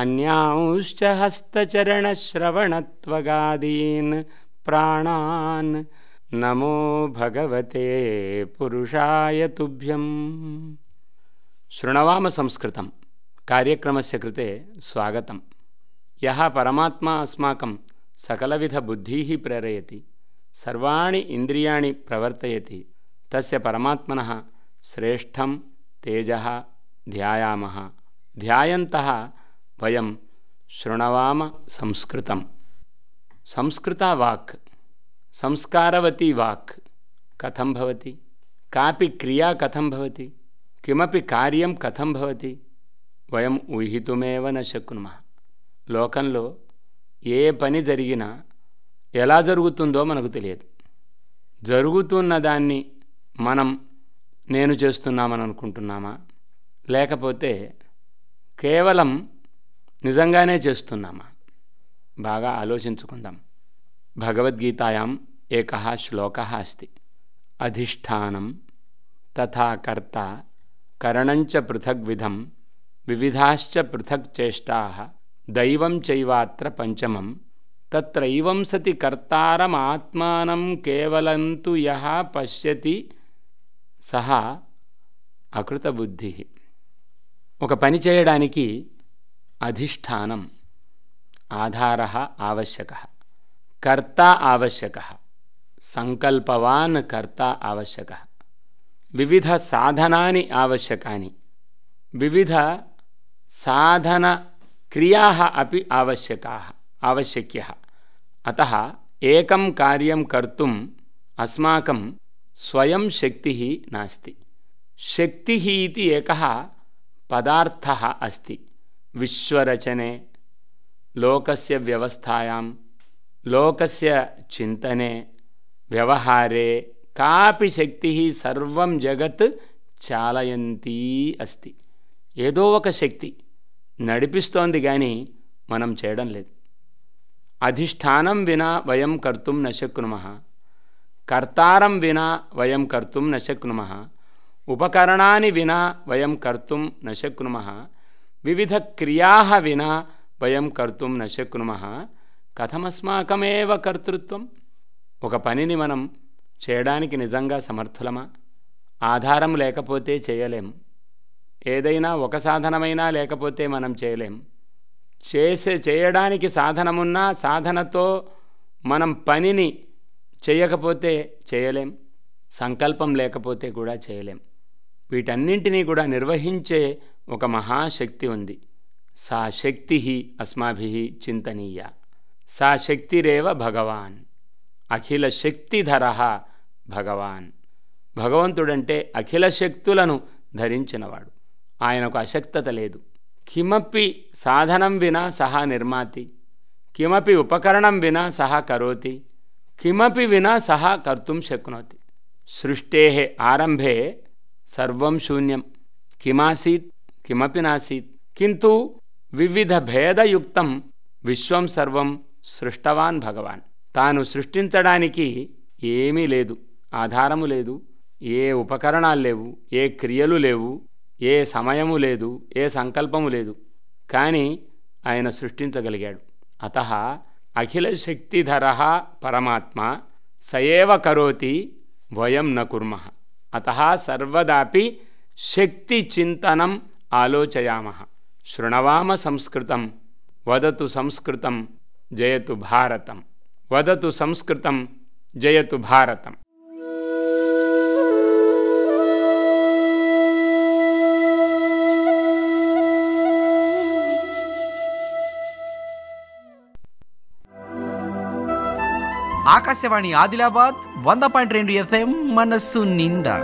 अन्यांश्च हस्तचरणश्रवणत्वगादीन् प्राणान् नमो भगवते पुरुषाय तुभ्यम् शृणवाम संस्कृतं कार्यक्रमस्य कृते स्वागतं यः परमात्मा अस्माकं सकलविधबुद्धिः प्रेरयति सर्वाणि इन्द्रियाणि प्रवर्तयति तस्य परमात्मनः श्रेष्ठं तेजः ध्यायामः ध्यायन्तः వయం శృణవామ సంస్కృతం సంస్కృత వాక్ సంస్కారవతి వాక్ కథం భవతి కాపి క్రియా కథం భవతి కిమపి కార్యం కథం భవతి వయం ఊహితుమేవ నశక్నుమ లోకంలో ఏ పని జరిగినా ఎలా జరుగుతుందో మనకు తెలియదు జరుగుతున్న దాన్ని మనం నేను చేస్తున్నామని అనుకుంటున్నామా లేకపోతే కేవలం నిజంగానే చేస్తున్నామా బాగా ఆలోచించుకుందాం భగవద్గీతాయాం ఏక శ్లోక అస్తి అధిష్టానం తథా కరణంచ పృథగ్విధం వివిధాశ్చ పృథక్ చేష్టా దైవం చైవాత్ర పంచమం తత్రైవం సతి కర్తారమాత్మానం కేవలంతు యహ పశ్యతి సహా అకృతబుద్ధి ఒక పని చేయడానికి अधिष्ठानम् आधारः आवश्यकः कर्ता आवश्यकः सङ्कल्पवान् कर्ता आवश्यकः विविधसाधनानि आवश्यकानि विविधसाधनक्रियाः अपि आवश्यकाः आवश्यक्यः अतः एकं कार्यं कर्तुम् अस्माकं स्वयं शक्तिः नास्ति शक्तिः इति एकः पदार्थः अस्ति విశ్వరచనే లోకస్య వ్యవస్థాయాం లోకస్య చింతనే వ్యవహారే కాపి శక్తి సర్వం జగత్ చాలయంతి అస్తి ఏదో ఒక శక్తి నడిపిస్తోంది కానీ మనం చేయడం లేదు అధిష్టానం వినా వయం కర్తుం నశక్నుమ కర్తారం వినా వయం కర్తుం నశక్నుమ ఉపకరణాన్ని వినా వయం కర్తుం నశక్నుమ వివిధ క్రియా వినా వయం కర్తుం నశక్నుమ కథమస్మాకమేవ కర్తృత్వం ఒక పనిని మనం చేయడానికి నిజంగా సమర్థులమా ఆధారం లేకపోతే చేయలేం ఏదైనా ఒక సాధనమైనా లేకపోతే మనం చేయలేం చేసే చేయడానికి సాధనమున్నా సాధనతో మనం పనిని చేయకపోతే చేయలేం సంకల్పం లేకపోతే కూడా చేయలేం వీటన్నింటినీ కూడా నిర్వహించే ఒక మహాశక్తి ఉంది సా శక్తి అస్మాభి చింతనీయ సా శక్తిరేవ భగవాన్ అఖిల శక్తిధర భగవాన్ భగవంతుడంటే అఖిల శక్తులను ధరించినవాడు ఆయనకు అశక్తత లేదు కిమపి సాధనం వినా సహా నిర్మాతి కిమపి ఉపకరణం వినా సహా కరోతి కిమపి వినా సహా కర్తుం శక్నోతి సృష్టే ఆరంభే సర్వం శూన్యం కిమాసీత్ కిమపి నాసీత్ కింతు వివిధ భేదయుక్తం విశ్వం సర్వం సృష్టవాన్ భగవాన్ తాను సృష్టించడానికి ఏమీ లేదు ఆధారము లేదు ఏ ఉపకరణాలు లేవు ఏ క్రియలు లేవు ఏ సమయము లేదు ఏ సంకల్పము లేదు కానీ ఆయన సృష్టించగలిగాడు అత అఖిల శక్తిధర పరమాత్మ సయేవ కరోతి వయం నకుర్మ అత సర్వదాపి శక్తి చింతనం ఆలోచయామ శృణవామ సంస్కృతం వదతు సంస్కృతం జయతు భారతం వదతు సంస్కృతం జయతు భారతం ఆకాశవాణి ఆదిలాబాద్ వంద పాయింట్ రెండు ఎఫ్ఎం మనస్సు నిండా